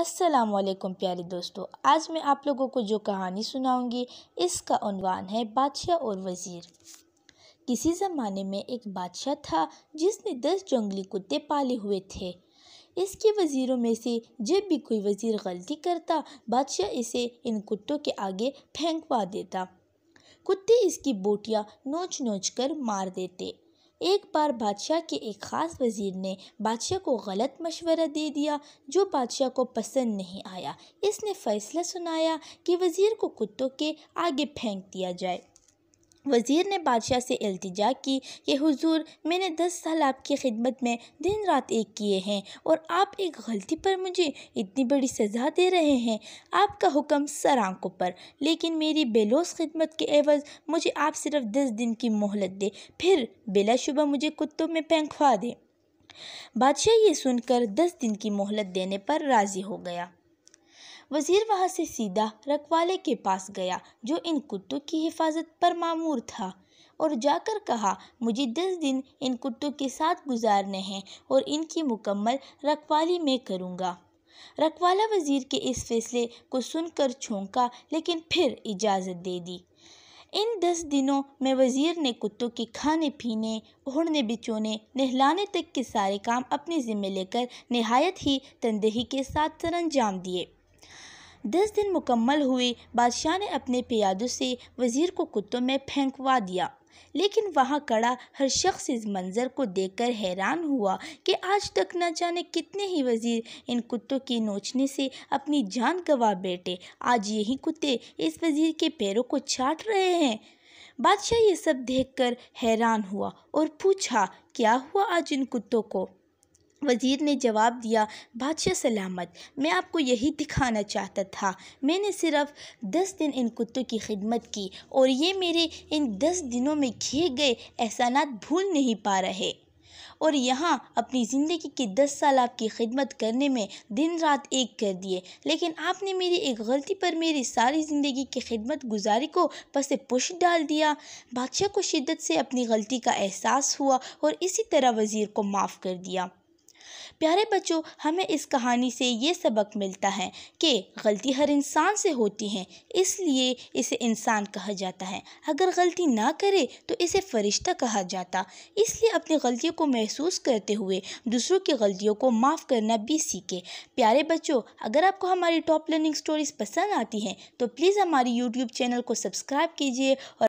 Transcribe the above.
असलकुम प्यारे दोस्तों आज मैं आप लोगों को जो कहानी सुनाऊंगी इसका उनवान है बादशाह और वज़ीर किसी ज़माने में एक बादशाह था जिसने दस जंगली कुत्ते पाले हुए थे इसके वज़ीरों में से जब भी कोई वज़ीर गलती करता बादशाह इसे इन कुत्तों के आगे फेंकवा देता कुत्ते इसकी बोटियाँ नोच नोच कर मार देते एक बार बादशाह के एक ख़ास वज़ीर ने बादशाह को गलत मशवरा दे दिया जो बादशाह को पसंद नहीं आया इसने फ़ैसला सुनाया कि वज़ीर को कुत्तों के आगे फेंक दिया जाए वज़ीर ने बादशाह से अल्तजा की कि हुजूर मैंने दस साल आपकी ख़िदमत में दिन रात एक किए हैं और आप एक गलती पर मुझे इतनी बड़ी सज़ा दे रहे हैं आपका हुक्म सर आंखों पर लेकिन मेरी बेलोस ख़िदमत के एवज़ मुझे आप सिर्फ दस दिन की मोहलत दें फिर बिलाशुबा मुझे कुत्तों में पेंखवा दें बादशाह ये सुनकर दस दिन की मोहलत देने पर राज़ी हो गया वज़ीर वहाँ से सीधा रखवाले के पास गया जो इन कुत्तों की हिफाजत पर मामूर था और जाकर कहा मुझे दस दिन इन कुत्तों के साथ गुजारने हैं और इनकी मुकम्मल रखवाली मैं करूँगा रखवाला वज़ीर के इस फैसले को सुनकर छोंका लेकिन फिर इजाज़त दे दी इन दस दिनों में वज़ीर ने कुत्तों के खाने पीने ओढ़ने बिछोने नहलाने तक के सारे काम अपने ज़िम्मे लेकर नहायत ही तनदेही के साथ सरंजाम दिए दस दिन मुकम्मल हुए बादशाह ने अपने प्यादों से वज़ीर को कुत्तों में फेंकवा दिया लेकिन वहाँ कड़ा हर शख्स इस मंज़र को देखकर हैरान हुआ कि आज तक न जाने कितने ही वज़ीर इन कुत्तों की नोचने से अपनी जान गवा बैठे आज यही कुत्ते इस वज़ीर के पैरों को छाट रहे हैं बादशाह ये सब देखकर हैरान हुआ और पूछा क्या हुआ आज इन कुत्तों को वज़ीर ने जवाब दिया बादशाह सलामत मैं आपको यही दिखाना चाहता था मैंने सिर्फ़ दस दिन इन कुत्तों की खिदमत की और ये मेरे इन दस दिनों में किए गए एहसानात भूल नहीं पा रहे और यहाँ अपनी ज़िंदगी के दस साल आपकी खिदमत करने में दिन रात एक कर दिए लेकिन आपने मेरी एक गलती पर मेरी सारी ज़िंदगी की खिदमत गुजारी को पसे पुश डाल दिया बादशाह को शिद्दत से अपनी गलती का एहसास हुआ और इसी तरह वज़ीर को माफ़ कर दिया प्यारे बच्चों हमें इस कहानी से ये सबक मिलता है कि गलती हर इंसान से होती है इसलिए इसे इंसान कहा जाता है अगर गलती ना करे तो इसे फरिश्ता कहा जाता इसलिए अपनी गलतियों को महसूस करते हुए दूसरों की गलतियों को माफ़ करना भी सीखे प्यारे बच्चों अगर आपको हमारी टॉप लर्निंग स्टोरीज़ पसंद आती हैं तो प्लीज़ हमारी यूट्यूब चैनल को सब्सक्राइब कीजिए और